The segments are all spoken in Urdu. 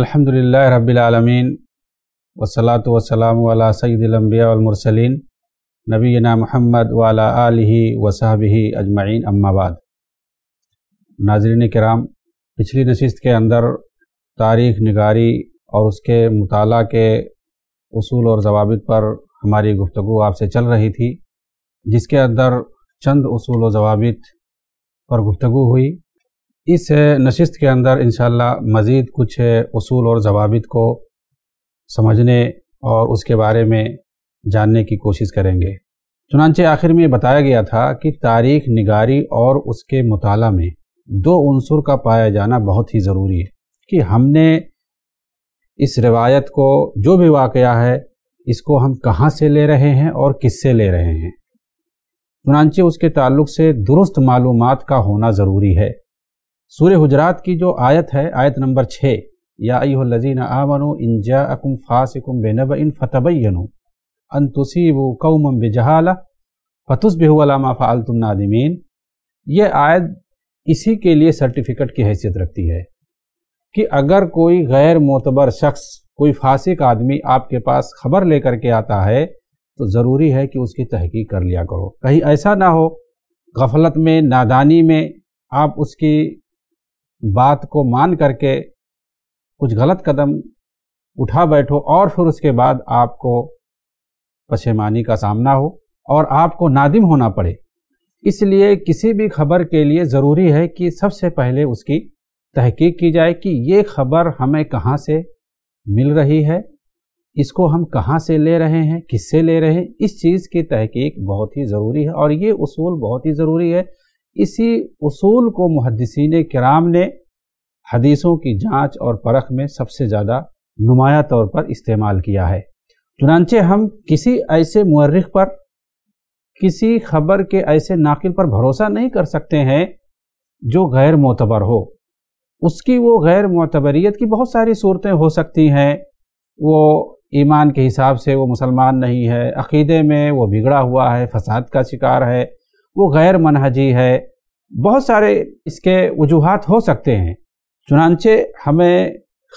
الحمد للہ رب العالمین وسلاۃ وسلام علیہ سید الانبیاء والمرسلین نبینا محمد والا علیہ وصحبہ اجمعین اما بعد ناظرین کرام پچھلی نشست کے اندر تاریخ نگاری اور اس کے مطالعہ کے اصول اور ضوابط پر ہماری گفتگو آپ سے چل رہی تھی جس کے اندر چند اصول و ضوابط پر گفتگو ہوئی اس نشست کے اندر انشاءاللہ مزید کچھ اصول اور ضوابط کو سمجھنے اور اس کے بارے میں جاننے کی کوشش کریں گے چنانچہ آخر میں بتایا گیا تھا کہ تاریخ نگاری اور اس کے مطالعہ میں دو عنصر کا پایا جانا بہت ہی ضروری ہے کہ ہم نے اس روایت کو جو بھی واقعہ ہے اس کو ہم کہاں سے لے رہے ہیں اور کس سے لے رہے ہیں چنانچہ اس کے تعلق سے درست معلومات کا ہونا ضروری ہے سورہ حجرات کی جو آیت ہے آیت نمبر چھ یا آمنوا ان جاءکم فاسکم بے فتبینوا ان تصیبوا قوما بجہالہ فتصبحوا بہ ما فعلتم نادمین یہ آیت اسی کے لیے سرٹیفکیٹ کی حیثیت رکھتی ہے کہ اگر کوئی غیر معتبر شخص کوئی فاسق آدمی آپ کے پاس خبر لے کر کے آتا ہے تو ضروری ہے کہ اس کی تحقیق کر لیا کرو کہیں ایسا نہ ہو غفلت میں نادانی میں آپ اس کی بات کو مان کر کے کچھ غلط قدم اٹھا بیٹھو اور پھر اس کے بعد آپ کو پشیمانی کا سامنا ہو اور آپ کو نادم ہونا پڑے اس لیے کسی بھی خبر کے لیے ضروری ہے کہ سب سے پہلے اس کی تحقیق کی جائے کہ یہ خبر ہمیں کہاں سے مل رہی ہے اس کو ہم کہاں سے لے رہے ہیں کس سے لے رہے ہیں اس چیز کی تحقیق بہت ہی ضروری ہے اور یہ اصول بہت ہی ضروری ہے اسی اصول کو محدثین کرام نے حدیثوں کی جانچ اور پرکھ میں سب سے زیادہ نمایاں طور پر استعمال کیا ہے چنانچہ ہم کسی ایسے مورخ پر کسی خبر کے ایسے ناقل پر بھروسہ نہیں کر سکتے ہیں جو غیر معتبر ہو اس کی وہ غیر معتبریت کی بہت ساری صورتیں ہو سکتی ہیں وہ ایمان کے حساب سے وہ مسلمان نہیں ہے عقیدے میں وہ بگڑا ہوا ہے فساد کا شکار ہے وہ غیر منہجی ہے بہت سارے اس کے وجوہات ہو سکتے ہیں چنانچہ ہمیں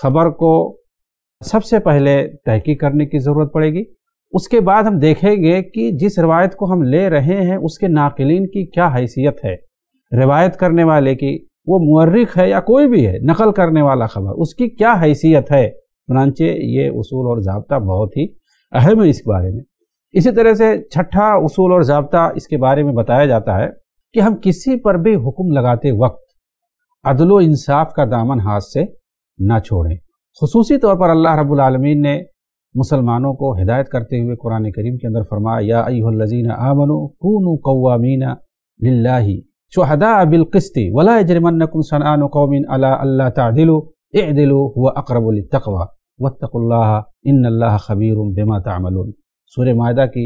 خبر کو سب سے پہلے تحقیق کرنے کی ضرورت پڑے گی اس کے بعد ہم دیکھیں گے کہ جس روایت کو ہم لے رہے ہیں اس کے ناقلین کی کیا حیثیت ہے روایت کرنے والے کی وہ مورخ ہے یا کوئی بھی ہے نقل کرنے والا خبر اس کی کیا حیثیت ہے چنانچہ یہ اصول اور ضابطہ بہت ہی اہم ہے اس بارے میں اسی طرح سے چھٹا اصول اور ضابطہ اس کے بارے میں بتایا جاتا ہے کہ ہم کسی پر بھی حکم لگاتے وقت عدل و انصاف کا دامن ہاتھ سے نہ چھوڑیں خصوصی طور پر اللہ رب العالمین نے مسلمانوں کو ہدایت کرتے ہوئے قرآن کریم کے اندر فرمایا یا آمنوا قوامین للہ شہداء بالقسط ولا اجرمنکم سنان قوم علی اللہ اعدلو ہوا اقرب للتقوی واتقوا اللہ ان اللہ خبیر بما تعملون سورہ مائدہ کی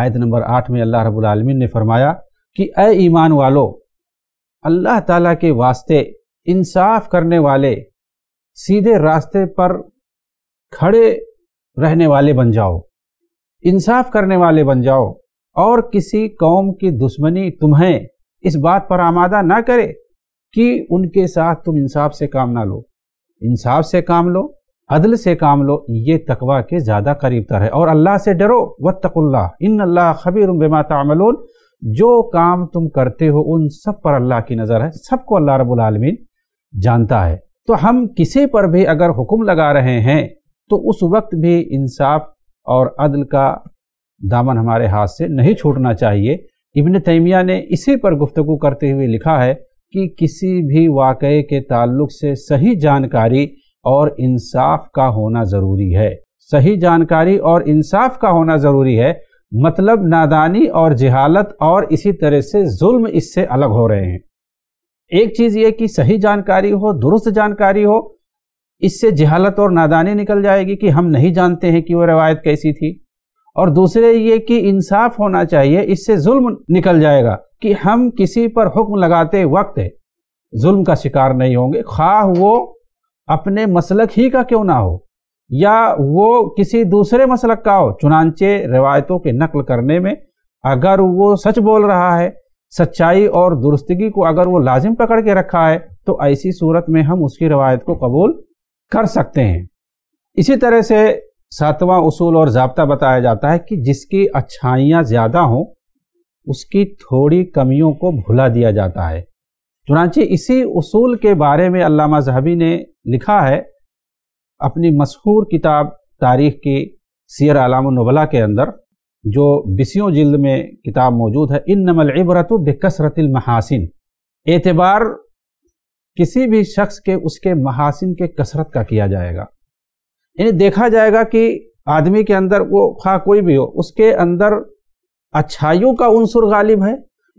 آیت نمبر آٹھ میں اللہ رب العالمین نے فرمایا کہ اے ایمان والو اللہ تعالیٰ کے واسطے انصاف کرنے والے سیدھے راستے پر کھڑے رہنے والے بن جاؤ انصاف کرنے والے بن جاؤ اور کسی قوم کی دشمنی تمہیں اس بات پر آمادہ نہ کرے کہ ان کے ساتھ تم انصاف سے کام نہ لو انصاف سے کام لو عدل سے کام لو یہ تقوی کے زیادہ قریب تر ہے اور اللہ سے ڈرو وتق اللہ ان اللہ بما تعملون جو کام تم کرتے ہو ان سب پر اللہ کی نظر ہے سب کو اللہ رب العالمین جانتا ہے تو ہم کسی پر بھی اگر حکم لگا رہے ہیں تو اس وقت بھی انصاف اور عدل کا دامن ہمارے ہاتھ سے نہیں چھوٹنا چاہیے ابن تیمیہ نے اسی پر گفتگو کرتے ہوئے لکھا ہے کہ کسی بھی واقعے کے تعلق سے صحیح جانکاری اور انصاف کا ہونا ضروری ہے صحیح جانکاری اور انصاف کا ہونا ضروری ہے مطلب نادانی اور جہالت اور اسی طرح سے ظلم اس سے الگ ہو رہے ہیں ایک چیز یہ کہ صحیح جانکاری ہو درست جانکاری ہو اس سے جہالت اور نادانی نکل جائے گی کہ ہم نہیں جانتے ہیں کہ وہ روایت کیسی تھی اور دوسرے یہ کہ انصاف ہونا چاہیے اس سے ظلم نکل جائے گا کہ ہم کسی پر حکم لگاتے وقت ظلم کا شکار نہیں ہوں گے خواہ وہ اپنے مسلک ہی کا کیوں نہ ہو یا وہ کسی دوسرے مسلک کا ہو چنانچہ روایتوں کے نقل کرنے میں اگر وہ سچ بول رہا ہے سچائی اور درستگی کو اگر وہ لازم پکڑ کے رکھا ہے تو ایسی صورت میں ہم اس کی روایت کو قبول کر سکتے ہیں اسی طرح سے ساتواں اصول اور ضابطہ بتایا جاتا ہے کہ جس کی اچھائیاں زیادہ ہوں اس کی تھوڑی کمیوں کو بھلا دیا جاتا ہے چنانچہ اسی اصول کے بارے میں علامہ ذہبی نے لکھا ہے اپنی مشہور کتاب تاریخ کی سیر علام النبلہ کے اندر جو بسیوں جلد میں کتاب موجود ہے ان نم العبرت و المحاسن اعتبار کسی بھی شخص کے اس کے محاسن کے کثرت کا کیا جائے گا یعنی دیکھا جائے گا کہ آدمی کے اندر وہ خواہ کوئی بھی ہو اس کے اندر اچھائیوں کا عنصر غالب ہے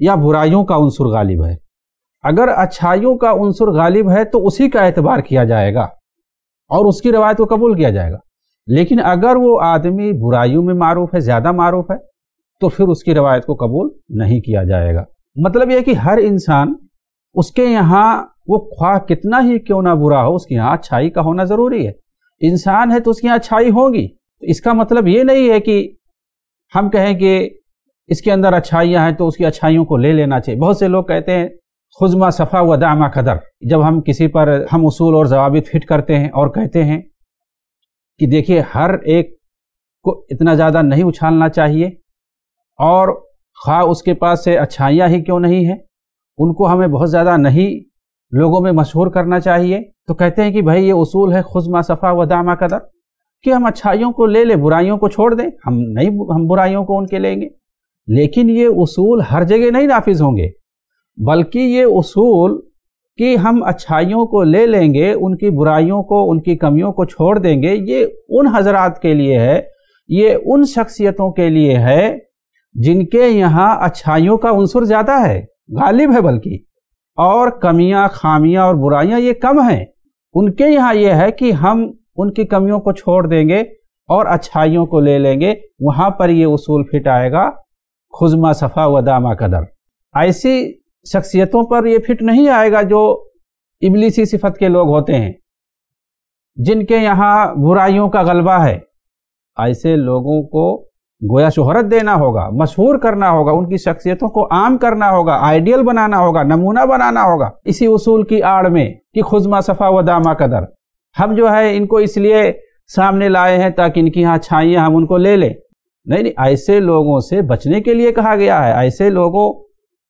یا برائیوں کا عنصر غالب ہے اگر اچھائیوں کا عنصر غالب ہے تو اسی کا اعتبار کیا جائے گا اور اس کی روایت کو قبول کیا جائے گا لیکن اگر وہ آدمی برائیوں میں معروف ہے زیادہ معروف ہے تو پھر اس کی روایت کو قبول نہیں کیا جائے گا مطلب یہ کہ ہر انسان اس کے یہاں وہ خواہ کتنا ہی کیوں نہ برا ہو اس کے یہاں اچھائی کا ہونا ضروری ہے انسان ہے تو اس کے یہاں اچھائی ہوگی اس کا مطلب یہ نہیں ہے کہ ہم کہیں کہ اس کے اندر اچھائیاں ہیں تو اس کی اچھائیوں کو لے لینا چاہیے بہت سے لوگ کہتے ہیں خزما صفا و دامہ قدر جب ہم کسی پر ہم اصول اور ضوابط فٹ کرتے ہیں اور کہتے ہیں کہ دیکھیے ہر ایک کو اتنا زیادہ نہیں اچھالنا چاہیے اور خواہ اس کے پاس سے اچھائیاں ہی کیوں نہیں ہیں ان کو ہمیں بہت زیادہ نہیں لوگوں میں مشہور کرنا چاہیے تو کہتے ہیں کہ بھائی یہ اصول ہے خزما صفا و دامہ قدر کہ ہم اچھائیوں کو لے لیں برائیوں کو چھوڑ دیں ہم نہیں ہم برائیوں کو ان کے لیں گے لیکن یہ اصول ہر جگہ نہیں نافذ ہوں گے بلکہ یہ اصول کہ ہم اچھائیوں کو لے لیں گے ان کی برائیوں کو ان کی کمیوں کو چھوڑ دیں گے یہ ان حضرات کے لیے ہے یہ ان شخصیتوں کے لیے ہے جن کے یہاں اچھائیوں کا عنصر زیادہ ہے غالب ہے بلکہ اور کمیاں خامیاں اور برائیاں یہ کم ہیں ان کے یہاں یہ ہے کہ ہم ان کی کمیوں کو چھوڑ دیں گے اور اچھائیوں کو لے لیں گے وہاں پر یہ اصول پھٹائے گا خزمہ صفا و دامہ قدر ایسی شخصیتوں پر یہ فٹ نہیں آئے گا جو ابلیسی صفت کے لوگ ہوتے ہیں جن کے یہاں برائیوں کا غلبہ ہے ایسے لوگوں کو گویا شہرت دینا ہوگا مشہور کرنا ہوگا ان کی شخصیتوں کو عام کرنا ہوگا آئیڈیل بنانا ہوگا نمونہ بنانا ہوگا اسی اصول کی آڑ میں کہ خزما صفا و دامہ قدر ہم جو ہے ان کو اس لیے سامنے لائے ہیں تاکہ ان کی ہاں چھائیاں ہم ان کو لے لیں نہیں نہیں ایسے لوگوں سے بچنے کے لیے کہا گیا ہے ایسے لوگوں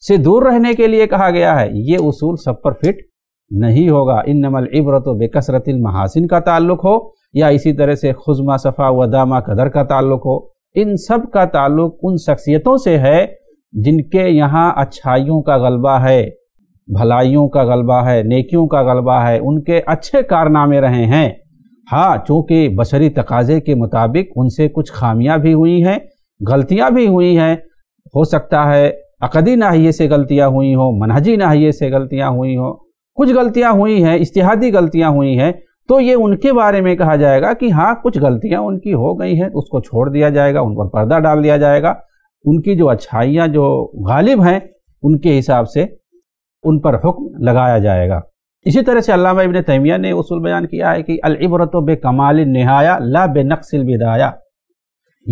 سے دور رہنے کے لیے کہا گیا ہے یہ اصول سب پر فٹ نہیں ہوگا ان نمل عبرت و بے کثرت المحاسن کا تعلق ہو یا اسی طرح سے خزمہ صفا و دامہ قدر کا تعلق ہو ان سب کا تعلق ان شخصیتوں سے ہے جن کے یہاں اچھائیوں کا غلبہ ہے بھلائیوں کا غلبہ ہے نیکیوں کا غلبہ ہے ان کے اچھے کارنامے رہے ہیں ہاں چونکہ بشری تقاضے کے مطابق ان سے کچھ خامیاں بھی ہوئی ہیں غلطیاں بھی ہوئی ہیں ہو سکتا ہے عقدی ناحیے سے غلطیاں ہوئی ہوں منہجی ناحیے سے غلطیاں ہوئی ہوں کچھ غلطیاں ہوئی ہیں اشتہادی غلطیاں ہوئی ہیں تو یہ ان کے بارے میں کہا جائے گا کہ ہاں کچھ غلطیاں ان کی ہو گئی ہیں اس کو چھوڑ دیا جائے گا ان پر پردہ ڈال دیا جائے گا ان کی جو اچھائیاں جو غالب ہیں ان کے حساب سے ان پر حکم لگایا جائے گا اسی طرح سے علامہ ابن تیمیہ نے اصول بیان کیا ہے کہ العبرت و بے کمال نہایا لا بے نقص البدایا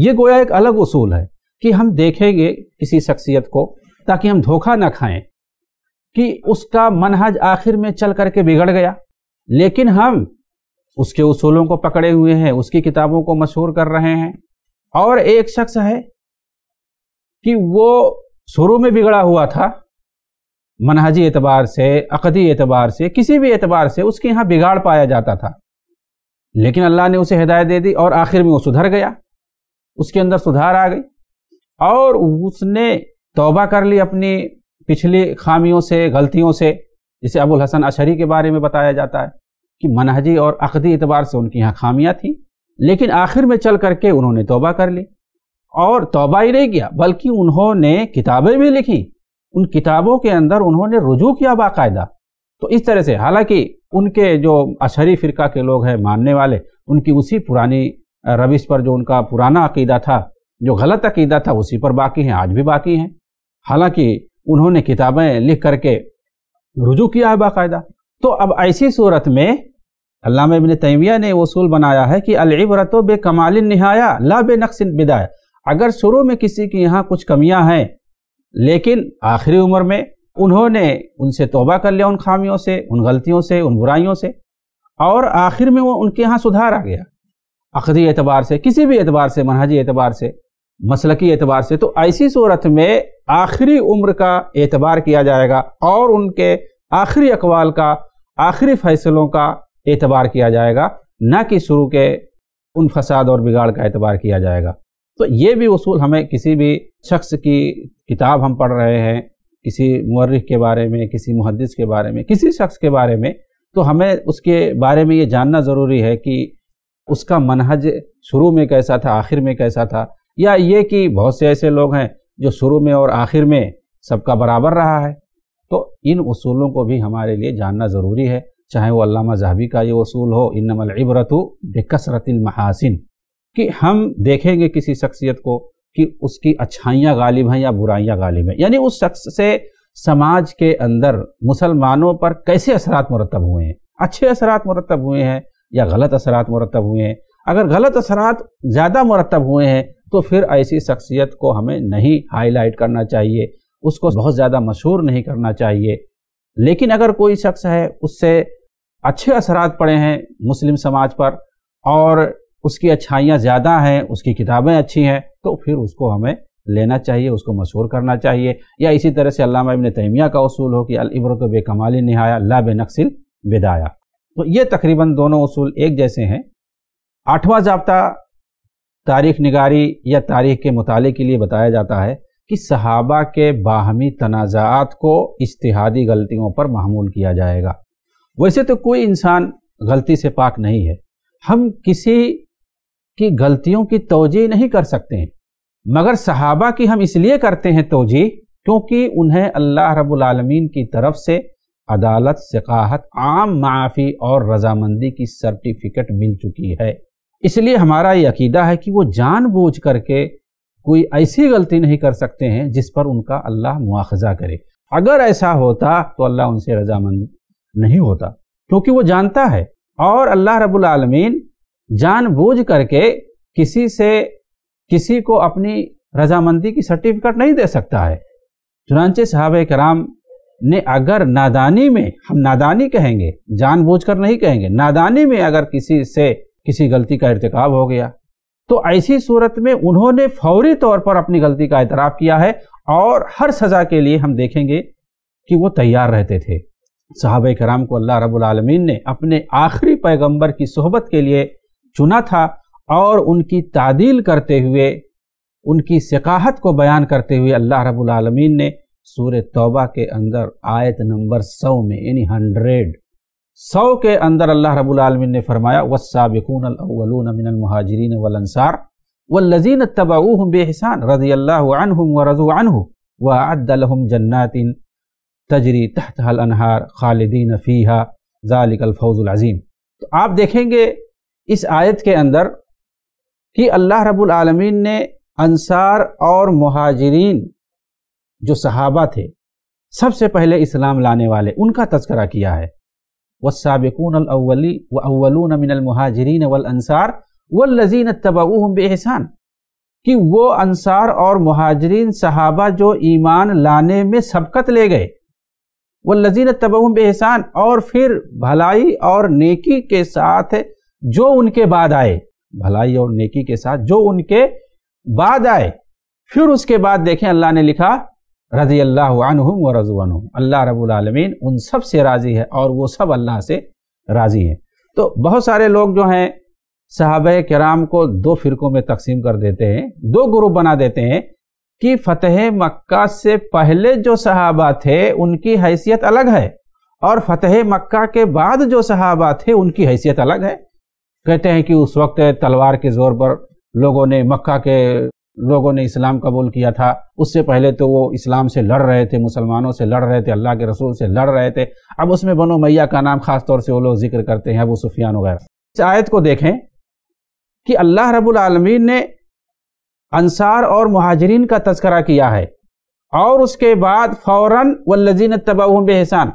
یہ گویا ایک الگ اصول ہے کہ ہم دیکھیں گے کسی شخصیت کو تاکہ ہم دھوکہ نہ کھائیں کہ اس کا منہج آخر میں چل کر کے بگڑ گیا لیکن ہم اس کے اصولوں کو پکڑے ہوئے ہیں اس کی کتابوں کو مشہور کر رہے ہیں اور ایک شخص ہے کہ وہ شروع میں بگڑا ہوا تھا منہجی اعتبار سے عقدی اعتبار سے کسی بھی اعتبار سے اس کے یہاں بگاڑ پایا جاتا تھا لیکن اللہ نے اسے ہدایت دے دی اور آخر میں وہ سدھر گیا اس کے اندر سدھار آ گئی اور اس نے توبہ کر لی اپنی پچھلی خامیوں سے غلطیوں سے جسے ابو الحسن اشری کے بارے میں بتایا جاتا ہے کہ منہجی اور عقدی اعتبار سے ان کی یہاں خامیاں تھیں لیکن آخر میں چل کر کے انہوں نے توبہ کر لی اور توبہ ہی نہیں کیا بلکہ انہوں نے کتابیں بھی لکھی ان کتابوں کے اندر انہوں نے رجوع کیا باقاعدہ تو اس طرح سے حالانکہ ان کے جو عشری فرقہ کے لوگ ہیں ماننے والے ان کی اسی پرانی روش پر جو ان کا پرانا عقیدہ تھا جو غلط عقیدہ تھا اسی پر باقی ہیں آج بھی باقی ہیں حالانکہ انہوں نے کتابیں لکھ کر کے رجوع کیا ہے باقاعدہ تو اب ایسی صورت میں علامہ ابن تیمیہ نے اصول بنایا ہے کہ العبرت و بے کمال نہایا لا بے نقص بدایا اگر شروع میں کسی کی یہاں کچھ کمیاں ہیں لیکن آخری عمر میں انہوں نے ان سے توبہ کر لیا ان خامیوں سے ان غلطیوں سے ان برائیوں سے اور آخر میں وہ ان کے ہاں سدھار آ گیا عقدی اعتبار سے کسی بھی اعتبار سے منہجی اعتبار سے مسلقی اعتبار سے تو ایسی صورت میں آخری عمر کا اعتبار کیا جائے گا اور ان کے آخری اقوال کا آخری فیصلوں کا اعتبار کیا جائے گا نہ کہ شروع کے ان فساد اور بگاڑ کا اعتبار کیا جائے گا تو یہ بھی اصول ہمیں کسی بھی شخص کی کتاب ہم پڑھ رہے ہیں کسی مورخ کے بارے میں کسی محدث کے بارے میں کسی شخص کے بارے میں تو ہمیں اس کے بارے میں یہ جاننا ضروری ہے کہ اس کا منہج شروع میں کیسا تھا آخر میں کیسا تھا یا یہ کہ بہت سے ایسے لوگ ہیں جو شروع میں اور آخر میں سب کا برابر رہا ہے تو ان اصولوں کو بھی ہمارے لیے جاننا ضروری ہے چاہے وہ علامہ ذہبی کا یہ اصول ہو انم العبرت بکثرت المحاسن کہ ہم دیکھیں گے کسی شخصیت کو کہ اس کی اچھائیاں غالب ہیں یا برائیاں غالب ہیں یعنی اس شخص سے سماج کے اندر مسلمانوں پر کیسے اثرات مرتب ہوئے ہیں اچھے اثرات مرتب ہوئے ہیں یا غلط اثرات مرتب ہوئے ہیں اگر غلط اثرات زیادہ مرتب ہوئے ہیں تو پھر ایسی شخصیت کو ہمیں نہیں ہائی لائٹ کرنا چاہیے اس کو بہت زیادہ مشہور نہیں کرنا چاہیے لیکن اگر کوئی شخص ہے اس سے اچھے اثرات پڑے ہیں مسلم سماج پر اور اس کی اچھائیاں زیادہ ہیں اس کی کتابیں اچھی ہیں تو پھر اس کو ہمیں لینا چاہیے اس کو مشہور کرنا چاہیے یا اسی طرح سے علامہ ابن تیمیہ کا اصول ہو کہ العبرت و بے کمالی نہایا لا بے نقصل بدایا تو یہ تقریباً دونوں اصول ایک جیسے ہیں آٹھواں ضابطہ تاریخ نگاری یا تاریخ کے مطالعے کے لیے بتایا جاتا ہے کہ صحابہ کے باہمی تنازعات کو اشتہادی غلطیوں پر معمول کیا جائے گا ویسے تو کوئی انسان غلطی سے پاک نہیں ہے ہم کسی کی غلطیوں کی توجہ نہیں کر سکتے ہیں مگر صحابہ کی ہم اس لیے کرتے ہیں توجہ کیونکہ انہیں اللہ رب العالمین کی طرف سے عدالت سقاحت عام معافی اور رضامندی کی سرٹیفکیٹ مل چکی ہے اس لیے ہمارا یہ عقیدہ ہے کہ وہ جان بوجھ کر کے کوئی ایسی غلطی نہیں کر سکتے ہیں جس پر ان کا اللہ مواخذہ کرے اگر ایسا ہوتا تو اللہ ان سے رضامند نہیں ہوتا کیونکہ وہ جانتا ہے اور اللہ رب العالمین جان بوجھ کر کے کسی سے کسی کو اپنی رضامندی کی سرٹیفکیٹ نہیں دے سکتا ہے چنانچہ صحابہ کرام نے اگر نادانی میں ہم نادانی کہیں گے جان بوجھ کر نہیں کہیں گے نادانی میں اگر کسی سے کسی غلطی کا ارتکاب ہو گیا تو ایسی صورت میں انہوں نے فوری طور پر اپنی غلطی کا اعتراف کیا ہے اور ہر سزا کے لیے ہم دیکھیں گے کہ وہ تیار رہتے تھے صحابہ کرام کو اللہ رب العالمین نے اپنے آخری پیغمبر کی صحبت کے لیے چنا تھا اور ان کی تعدیل کرتے ہوئے ان کی سقاحت کو بیان کرتے ہوئے اللہ رب العالمین نے سور توبہ کے اندر آیت نمبر سو میں یعنی ہنڈریڈ سو کے اندر اللہ رب العالمین نے فرمایا وَالسَّابِقُونَ الْأَوَّلُونَ مِنَ الْمُحَاجِرِينَ وَالْأَنصَارِ وَالَّذِينَ اتَّبَعُوهُمْ بِحِسَانِ رضی اللہ عنہم ورضو عنہم وَعَدَّ لَهُمْ جَنَّاتٍ تَجْرِ تَحْتَهَا الْأَنْهَارِ خَالِدِينَ فِيهَا ذَلِكَ الْفَوْضُ الْعَزِيمِ آپ دیکھیں گے اس آیت کے اندر کہ اللہ رب العالمین نے انصار اور مہاجرین جو صحابہ تھے سب سے پہلے اسلام لانے والے ان کا تذکرہ کیا ہے والسابقون الاولی المہاجرین من المہاجرین والانصار والذین بے احسان کہ وہ انصار اور مہاجرین صحابہ جو ایمان لانے میں سبقت لے گئے والذین اتبعوهم باحسان احسان اور پھر بھلائی اور نیکی کے ساتھ جو ان کے بعد آئے بھلائی اور نیکی کے ساتھ جو ان کے بعد آئے پھر اس کے بعد دیکھیں اللہ نے لکھا رضی اللہ عنہم و رضوان اللہ رب العالمین ان سب سے راضی ہے اور وہ سب اللہ سے راضی ہیں تو بہت سارے لوگ جو ہیں صحابہ کرام کو دو فرقوں میں تقسیم کر دیتے ہیں دو گروپ بنا دیتے ہیں کہ فتح مکہ سے پہلے جو صحابہ تھے ان کی حیثیت الگ ہے اور فتح مکہ کے بعد جو صحابہ تھے ان کی حیثیت الگ ہے کہتے ہیں کہ اس وقت تلوار کے زور پر لوگوں نے مکہ کے لوگوں نے اسلام قبول کیا تھا اس سے پہلے تو وہ اسلام سے لڑ رہے تھے مسلمانوں سے لڑ رہے تھے اللہ کے رسول سے لڑ رہے تھے اب اس میں بنو میاں کا نام خاص طور سے وہ لوگ ذکر کرتے ہیں ابو سفیان وغیرہ اس آیت کو دیکھیں کہ اللہ رب العالمین نے انصار اور مہاجرین کا تذکرہ کیا ہے اور اس کے بعد فوراً والذین لذین بے حسان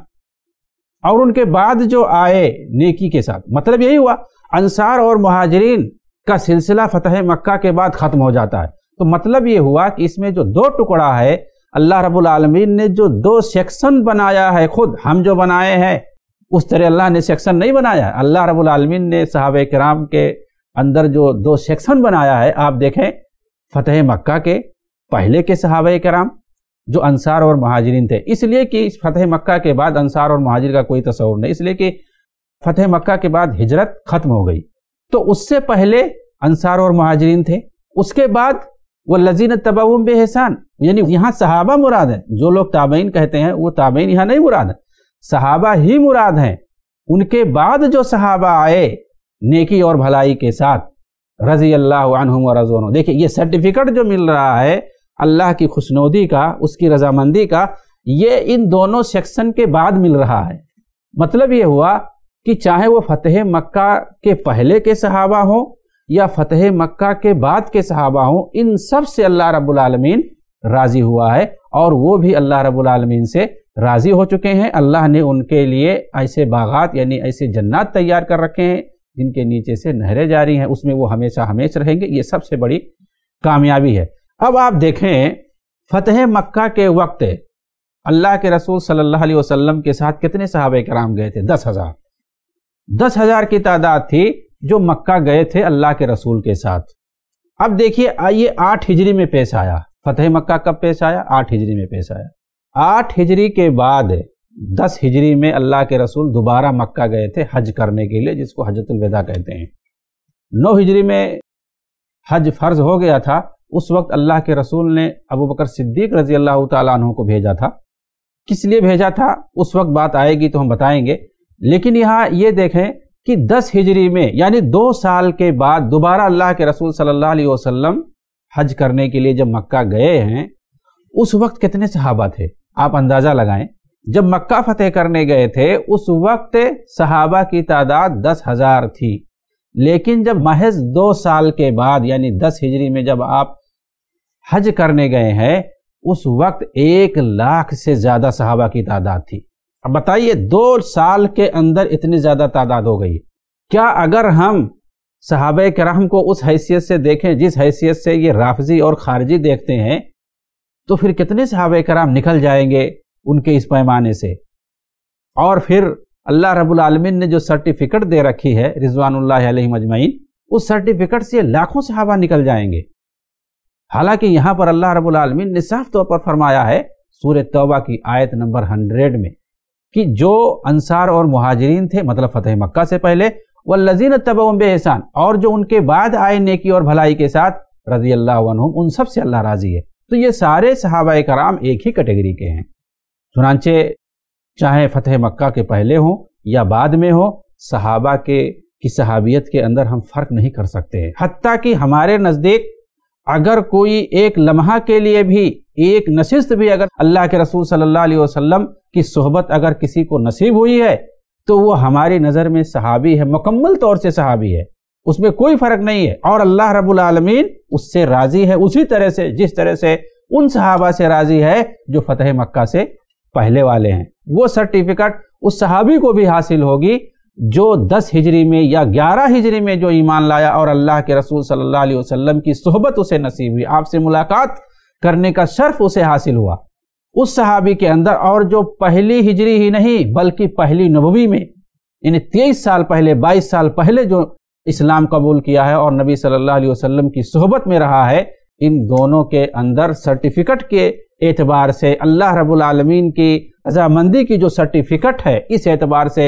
اور ان کے بعد جو آئے نیکی کے ساتھ مطلب یہی ہوا انصار اور مہاجرین کا سلسلہ فتح مکہ کے بعد ختم ہو جاتا ہے تو مطلب یہ ہوا کہ اس میں جو دو ٹکڑا ہے اللہ رب العالمین نے جو دو سیکشن بنایا ہے خود ہم جو بنائے ہیں اس طرح اللہ نے سیکشن نہیں بنایا اللہ رب العالمین نے صحابہ کرام کے اندر جو دو سیکشن بنایا ہے آپ دیکھیں فتح مکہ کے پہلے کے صحابہ کرام جو انصار اور مہاجرین تھے اس لیے کہ اس فتح مکہ کے بعد انصار اور مہاجر کا کوئی تصور نہیں اس لیے کہ فتح مکہ کے بعد ہجرت ختم ہو گئی تو اس سے پہلے انصار اور مہاجرین تھے اس کے بعد لذی بے بےحسان یعنی یہاں صحابہ مراد ہے جو لوگ تابعین کہتے ہیں وہ تابعین یہاں نہیں مراد صحابہ ہی مراد ہیں ان کے بعد جو صحابہ آئے نیکی اور بھلائی کے ساتھ رضی اللہ عنہم عنہم رضون یہ سرٹیفکیٹ جو مل رہا ہے اللہ کی خوشنودی کا اس کی رضامندی کا یہ ان دونوں سیکشن کے بعد مل رہا ہے مطلب یہ ہوا کہ چاہے وہ فتح مکہ کے پہلے کے صحابہ ہوں یا فتح مکہ کے بعد کے صحابہ ہوں ان سب سے اللہ رب العالمین راضی ہوا ہے اور وہ بھی اللہ رب العالمین سے راضی ہو چکے ہیں اللہ نے ان کے لیے ایسے باغات یعنی ایسے جنات تیار کر رکھے ہیں جن کے نیچے سے نہریں جاری ہیں اس میں وہ ہمیشہ ہمیشہ رہیں گے یہ سب سے بڑی کامیابی ہے اب آپ دیکھیں فتح مکہ کے وقت اللہ کے رسول صلی اللہ علیہ وسلم کے ساتھ کتنے صحابہ کرام گئے تھے دس ہزار دس ہزار کی تعداد تھی جو مکہ گئے تھے اللہ کے رسول کے ساتھ اب دیکھیے آئیے آٹھ ہجری میں پیش آیا فتح مکہ کب پیش آیا آٹھ ہجری میں پیش آیا آٹھ ہجری کے بعد دس ہجری میں اللہ کے رسول دوبارہ مکہ گئے تھے حج کرنے کے لیے جس کو حجت الوداع کہتے ہیں نو ہجری میں حج فرض ہو گیا تھا اس وقت اللہ کے رسول نے ابو بکر صدیق رضی اللہ تعالیٰ عنہ کو بھیجا تھا کس لیے بھیجا تھا اس وقت بات آئے گی تو ہم بتائیں گے لیکن یہاں یہ دیکھیں کہ دس ہجری میں یعنی دو سال کے بعد دوبارہ اللہ کے رسول صلی اللہ علیہ وسلم حج کرنے کے لیے جب مکہ گئے ہیں اس وقت کتنے صحابہ تھے آپ اندازہ لگائیں جب مکہ فتح کرنے گئے تھے اس وقت صحابہ کی تعداد دس ہزار تھی لیکن جب محض دو سال کے بعد یعنی دس ہجری میں جب آپ حج کرنے گئے ہیں اس وقت ایک لاکھ سے زیادہ صحابہ کی تعداد تھی اب بتائیے دو سال کے اندر اتنی زیادہ تعداد ہو گئی کیا اگر ہم صحابہ کرام کو اس حیثیت سے دیکھیں جس حیثیت سے یہ رافضی اور خارجی دیکھتے ہیں تو پھر کتنے صحابہ کرام نکل جائیں گے ان کے اس پیمانے سے اور پھر اللہ رب العالمین نے جو سرٹیفکیٹ دے رکھی ہے رضوان اللہ علیہ مجمعین اس سرٹیفکیٹ سے لاکھوں صحابہ نکل جائیں گے حالانکہ یہاں پر اللہ رب العالمین نے صاف طور پر فرمایا ہے سورہ توبہ کی آیت نمبر ہنڈریڈ میں کہ جو انصار اور مہاجرین تھے مطلب فتح مکہ سے پہلے وہ لذین طب احسان اور جو ان کے بعد آئے نیکی اور بھلائی کے ساتھ رضی اللہ عنہم ان سب سے اللہ راضی ہے تو یہ سارے صحابہ کرام ایک ہی کیٹیگری کے ہیں چنانچہ چاہے فتح مکہ کے پہلے ہوں یا بعد میں ہوں صحابہ کے کی صحابیت کے اندر ہم فرق نہیں کر سکتے حتیٰ کہ ہمارے نزدیک اگر کوئی ایک لمحہ کے لیے بھی ایک نشست رسول صلی اللہ علیہ وسلم کی صحبت اگر کسی کو نصیب ہوئی ہے تو وہ ہماری نظر میں صحابی ہے مکمل طور سے صحابی ہے اس میں کوئی فرق نہیں ہے اور اللہ رب العالمین اس سے سے سے راضی ہے اسی طرح طرح جس ان صحابہ سے راضی ہے جو فتح مکہ سے پہلے والے ہیں وہ سرٹیفکیٹ اس صحابی کو بھی حاصل ہوگی جو دس ہجری میں یا گیارہ ہجری میں جو ایمان لایا اور اللہ کے رسول صلی اللہ علیہ وسلم کی صحبت اسے نصیب ہوئی آپ سے ملاقات کرنے کا شرف اسے حاصل ہوا اس صحابی کے اندر اور جو پہلی ہجری ہی نہیں بلکہ پہلی نبوی میں یعنی تیئیس سال پہلے بائیس سال پہلے جو اسلام قبول کیا ہے اور نبی صلی اللہ علیہ وسلم کی صحبت میں رہا ہے ان دونوں کے اندر سرٹیفکیٹ کے اعتبار سے اللہ رب العالمین کی رضامندی کی جو سرٹیفکیٹ ہے اس اعتبار سے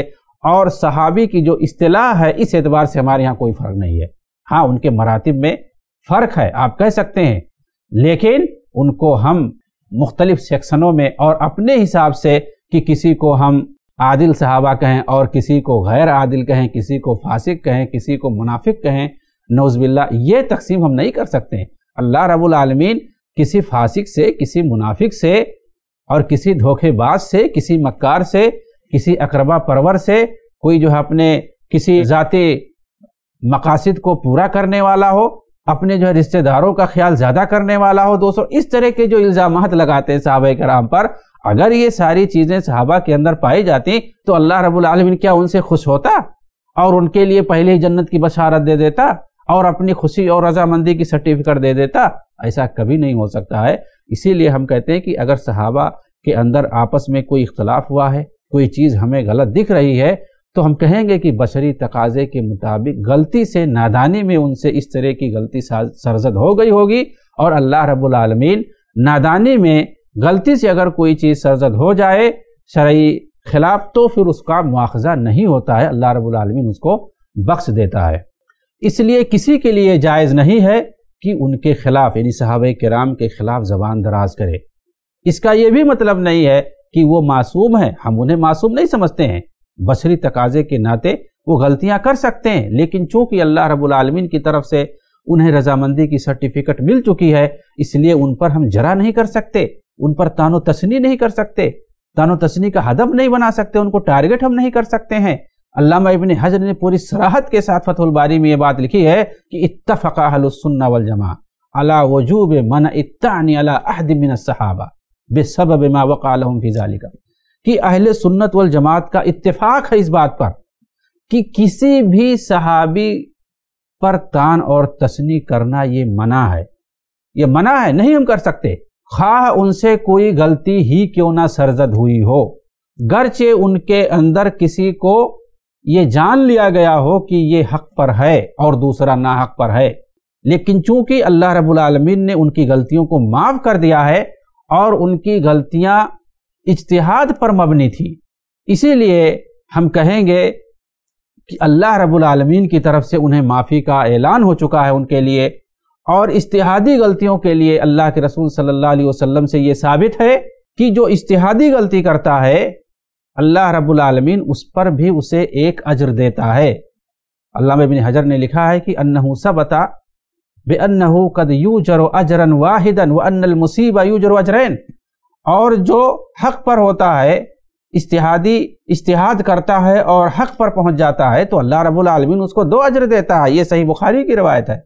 اور صحابی کی جو اصطلاح ہے اس اعتبار سے ہمارے یہاں کوئی فرق نہیں ہے ہاں ان کے مراتب میں فرق ہے آپ کہہ سکتے ہیں لیکن ان کو ہم مختلف سیکسنوں میں اور اپنے حساب سے کہ کسی کو ہم عادل صحابہ کہیں اور کسی کو غیر عادل کہیں کسی کو فاسق کہیں کسی کو منافق کہیں نوز باللہ یہ تقسیم ہم نہیں کر سکتے ہیں اللہ رب العالمین کسی فاسق سے کسی منافق سے اور کسی دھوکے باز سے کسی مکار سے کسی اقربہ پرور سے کوئی جو ہے اپنے کسی ذاتی مقاصد کو پورا کرنے والا ہو اپنے جو ہے رشتہ داروں کا خیال زیادہ کرنے والا ہو دوستوں اس طرح کے جو الزامات لگاتے ہیں صحابہ کرام پر اگر یہ ساری چیزیں صحابہ کے اندر پائی جاتی تو اللہ رب العالمین کیا ان سے خوش ہوتا اور ان کے لیے پہلے ہی جنت کی بشارت دے دیتا اور اپنی خوشی اور رضامندی کی سرٹیفکیٹ دے دیتا ایسا کبھی نہیں ہو سکتا ہے اسی لیے ہم کہتے ہیں کہ اگر صحابہ کے اندر آپس میں کوئی اختلاف ہوا ہے کوئی چیز ہمیں غلط دکھ رہی ہے تو ہم کہیں گے کہ بشری تقاضے کے مطابق غلطی سے نادانی میں ان سے اس طرح کی غلطی سرزد ہو گئی ہوگی اور اللہ رب العالمین نادانی میں غلطی سے اگر کوئی چیز سرزد ہو جائے شرعی خلاف تو پھر اس کا مواخذہ نہیں ہوتا ہے اللہ رب العالمین اس کو بخش دیتا ہے اس لیے کسی کے لیے جائز نہیں ہے کہ ان کے خلاف یعنی صحابہ کرام کے خلاف زبان دراز کرے اس کا یہ بھی مطلب نہیں ہے کہ وہ معصوم ہیں ہم انہیں معصوم نہیں سمجھتے ہیں بسری تقاضے کے ناطے وہ غلطیاں کر سکتے ہیں لیکن چونکہ اللہ رب العالمین کی طرف سے انہیں رضامندی کی سرٹیفکیٹ مل چکی ہے اس لیے ان پر ہم جرا نہیں کر سکتے ان پر تانو تسنی نہیں کر سکتے تان و تسنی کا ہدف نہیں بنا سکتے ان کو ٹارگٹ ہم نہیں کر سکتے ہیں علامہ ابن حضر نے پوری سراحت کے ساتھ فتح الباری میں یہ بات لکھی ہے کہ اتفق اہل السنہ والجماع وجوب من احد من الصحابہ بسبب ما وقع لهم فی ذالکہ کہ اہل سنت والجماعت کا اتفاق ہے اس بات پر کہ کسی بھی صحابی پر تان اور تسنی کرنا یہ منع ہے یہ منع ہے نہیں ہم کر سکتے خواہ ان سے کوئی غلطی ہی کیوں نہ سرزد ہوئی ہو گرچہ ان کے اندر کسی کو یہ جان لیا گیا ہو کہ یہ حق پر ہے اور دوسرا نا حق پر ہے لیکن چونکہ اللہ رب العالمین نے ان کی غلطیوں کو معاف کر دیا ہے اور ان کی غلطیاں اجتہاد پر مبنی تھی اسی لیے ہم کہیں گے کہ اللہ رب العالمین کی طرف سے انہیں معافی کا اعلان ہو چکا ہے ان کے لیے اور اشتہادی غلطیوں کے لیے اللہ کے رسول صلی اللہ علیہ وسلم سے یہ ثابت ہے کہ جو اشتہادی غلطی کرتا ہے اللہ رب العالمین اس پر بھی اسے ایک اجر دیتا ہے اللہ بن حجر نے لکھا ہے کہ انہو سبتا بے انہو قد یوجر واحدا وان المصیبہ یوجر اجرین اور جو حق پر ہوتا ہے استحادی اشتہاد کرتا ہے اور حق پر پہنچ جاتا ہے تو اللہ رب العالمین اس کو دو اجر دیتا ہے یہ صحیح بخاری کی روایت ہے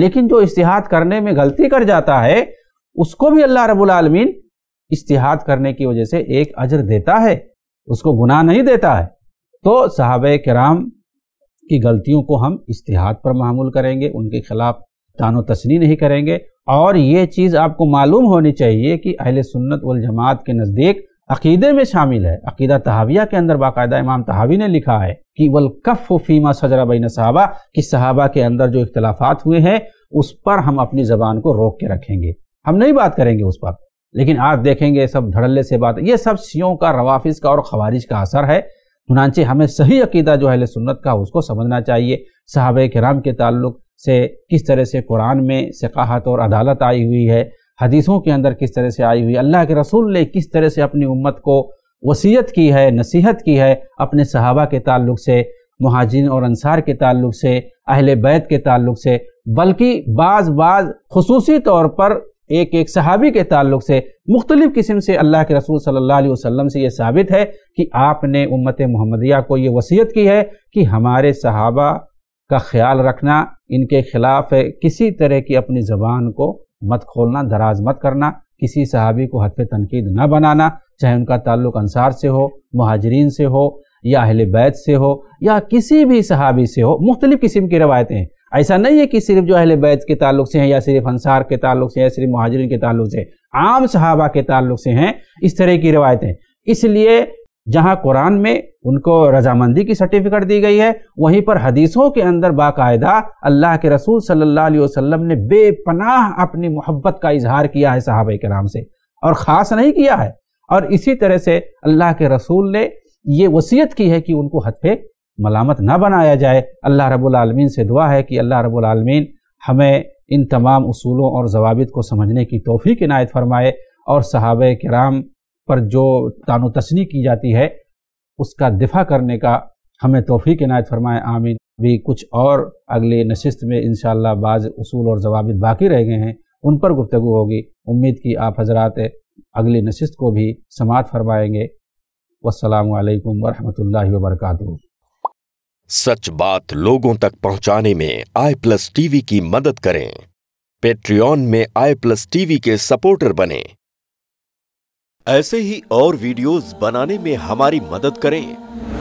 لیکن جو اشتہاد کرنے میں غلطی کر جاتا ہے اس کو بھی اللہ رب العالمین اشتہاد کرنے کی وجہ سے ایک اجر دیتا ہے اس کو گناہ نہیں دیتا ہے تو صحابہ کرام کی غلطیوں کو ہم اشتہاد پر معمول کریں گے ان کے خلاف تان و تسنی نہیں کریں گے اور یہ چیز آپ کو معلوم ہونی چاہیے کہ اہل سنت والجماعت کے نزدیک عقیدے میں شامل ہے عقیدہ تحاویہ کے اندر باقاعدہ امام تحاوی نے لکھا ہے کہ ولقف فیما سجرہ بین صحابہ کہ صحابہ کے اندر جو اختلافات ہوئے ہیں اس پر ہم اپنی زبان کو روک کے رکھیں گے ہم نہیں بات کریں گے اس پر لیکن آج دیکھیں گے سب دھڑلے سے بات یہ سب سیوں کا روافظ کا اور خوارج کا اثر ہے چنانچہ ہمیں صحیح عقیدہ جو اہل سنت کا اس کو سمجھنا چاہیے صحابہ کرام کے تعلق سے کس طرح سے قرآن میں سقاحت اور عدالت آئی ہوئی ہے حدیثوں کے اندر کس طرح سے آئی ہوئی اللہ کے رسول نے کس طرح سے اپنی امت کو وصیت کی ہے نصیحت کی ہے اپنے صحابہ کے تعلق سے مہاجرین اور انصار کے تعلق سے اہل بیت کے تعلق سے بلکہ بعض بعض خصوصی طور پر ایک ایک صحابی کے تعلق سے مختلف قسم سے اللہ کے رسول صلی اللہ علیہ وسلم سے یہ ثابت ہے کہ آپ نے امت محمدیہ کو یہ وصیت کی ہے کہ ہمارے صحابہ کا خیال رکھنا ان کے خلاف ہے کسی طرح کی اپنی زبان کو مت کھولنا دراز مت کرنا کسی صحابی کو حدف تنقید نہ بنانا چاہے ان کا تعلق انصار سے ہو مہاجرین سے ہو یا اہل بیت سے ہو یا کسی بھی صحابی سے ہو مختلف قسم کی روایتیں ہیں ایسا نہیں ہے کہ صرف جو اہل بیت کے تعلق سے ہیں یا صرف انصار کے تعلق سے یا صرف مہاجرین کے تعلق سے عام صحابہ کے تعلق سے ہیں اس طرح کی روایتیں اس لیے جہاں قرآن میں ان کو رضامندی کی سرٹیفکیٹ دی گئی ہے وہیں پر حدیثوں کے اندر باقاعدہ اللہ کے رسول صلی اللہ علیہ وسلم نے بے پناہ اپنی محبت کا اظہار کیا ہے صحابہ کرام سے اور خاص نہیں کیا ہے اور اسی طرح سے اللہ کے رسول نے یہ وصیت کی ہے کہ ان کو پہ ملامت نہ بنایا جائے اللہ رب العالمین سے دعا ہے کہ اللہ رب العالمین ہمیں ان تمام اصولوں اور ضوابط کو سمجھنے کی توفیق عنایت فرمائے اور صحابہ کرام پر جو تان و تسنی کی جاتی ہے اس کا دفاع کرنے کا ہمیں توفیق عنایت فرمائے آمین بھی کچھ اور اگلی نشست میں انشاءاللہ بعض اصول اور ضوابط باقی رہ گئے ہیں ان پر گفتگو ہوگی امید کی آپ حضرات اگلی نشست کو بھی سماعت فرمائیں گے والسلام علیکم ورحمۃ اللہ وبرکاتہ سچ بات لوگوں تک پہنچانے میں آئی پلس ٹی وی کی مدد کریں پیٹریون میں آئی پلس ٹی وی کے سپورٹر بنیں ایسے ہی اور ویڈیوز بنانے میں ہماری مدد کریں